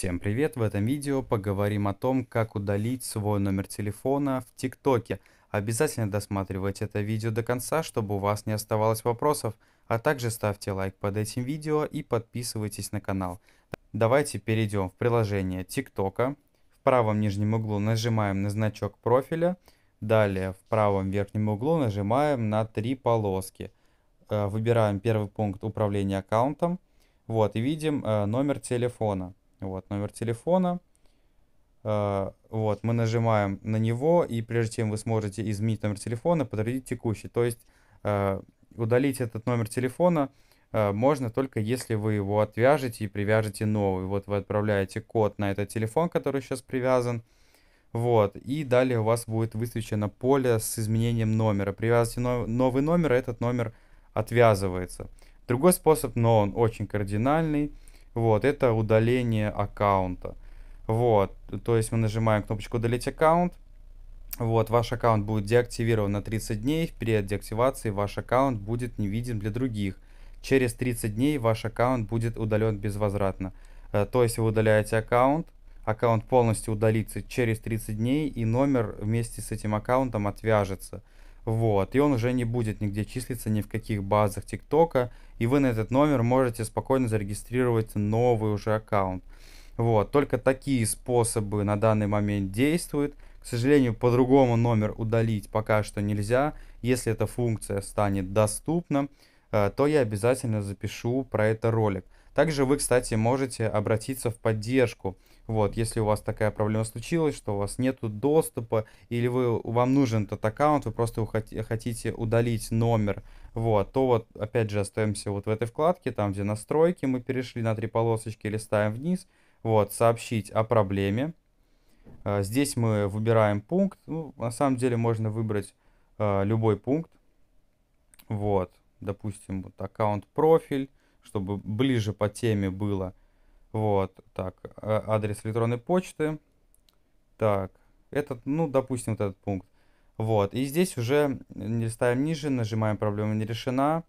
Всем привет! В этом видео поговорим о том, как удалить свой номер телефона в ТикТоке. Обязательно досматривайте это видео до конца, чтобы у вас не оставалось вопросов, а также ставьте лайк под этим видео и подписывайтесь на канал. Давайте перейдем в приложение ТикТока. В правом нижнем углу нажимаем на значок профиля. Далее в правом верхнем углу нажимаем на три полоски. Э, выбираем первый пункт управления аккаунтом. Вот, и видим э, номер телефона. Вот, номер телефона. Э, вот, мы нажимаем на него, и прежде чем вы сможете изменить номер телефона, подтвердить текущий. То есть э, удалить этот номер телефона э, можно только если вы его отвяжете и привяжете новый. Вот вы отправляете код на этот телефон, который сейчас привязан. Вот, и далее у вас будет высвечено поле с изменением номера. Привязывайте новый номер, а этот номер отвязывается. Другой способ, но он очень кардинальный – вот, это удаление аккаунта. Вот, то есть мы нажимаем кнопочку «Удалить аккаунт». Вот, ваш аккаунт будет деактивирован на 30 дней. Перед деактивацией ваш аккаунт будет невидим для других. Через 30 дней ваш аккаунт будет удален безвозвратно. Э, то есть вы удаляете аккаунт, аккаунт полностью удалится через 30 дней и номер вместе с этим аккаунтом отвяжется. Вот, и он уже не будет нигде числиться ни в каких базах ТикТока, и вы на этот номер можете спокойно зарегистрировать новый уже аккаунт. Вот, только такие способы на данный момент действуют. К сожалению, по-другому номер удалить пока что нельзя. Если эта функция станет доступна, э, то я обязательно запишу про это ролик. Также вы, кстати, можете обратиться в поддержку вот, если у вас такая проблема случилась, что у вас нет доступа, или вы, вам нужен этот аккаунт, вы просто хотите удалить номер, вот, то вот, опять же, остаемся вот в этой вкладке, там, где настройки, мы перешли на три полосочки, листаем вниз, вот, сообщить о проблеме. Э, здесь мы выбираем пункт, ну, на самом деле можно выбрать э, любой пункт, вот, допустим, вот аккаунт профиль, чтобы ближе по теме было, вот, так, а, адрес электронной почты. Так, этот, ну, допустим, вот этот пункт. Вот, и здесь уже листаем ниже, нажимаем «Проблема не решена».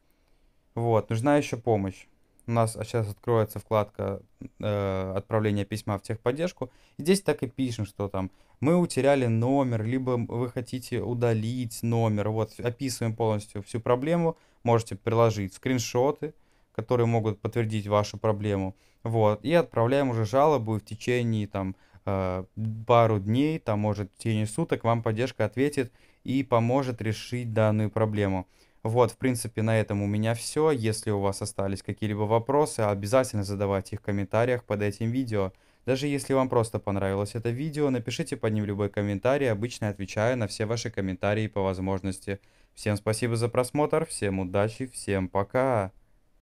Вот, нужна еще помощь. У нас сейчас а, откроется вкладка э, «Отправление письма в техподдержку». И здесь так и пишем, что там «Мы утеряли номер», либо «Вы хотите удалить номер». Вот, описываем полностью всю проблему. Можете приложить скриншоты, которые могут подтвердить вашу проблему. Вот, и отправляем уже жалобу и в течение там э, пару дней, там может в течение суток вам поддержка ответит и поможет решить данную проблему. Вот, в принципе, на этом у меня все. Если у вас остались какие-либо вопросы, обязательно задавайте их в комментариях под этим видео. Даже если вам просто понравилось это видео, напишите под ним любой комментарий, обычно отвечаю на все ваши комментарии по возможности. Всем спасибо за просмотр, всем удачи, всем пока!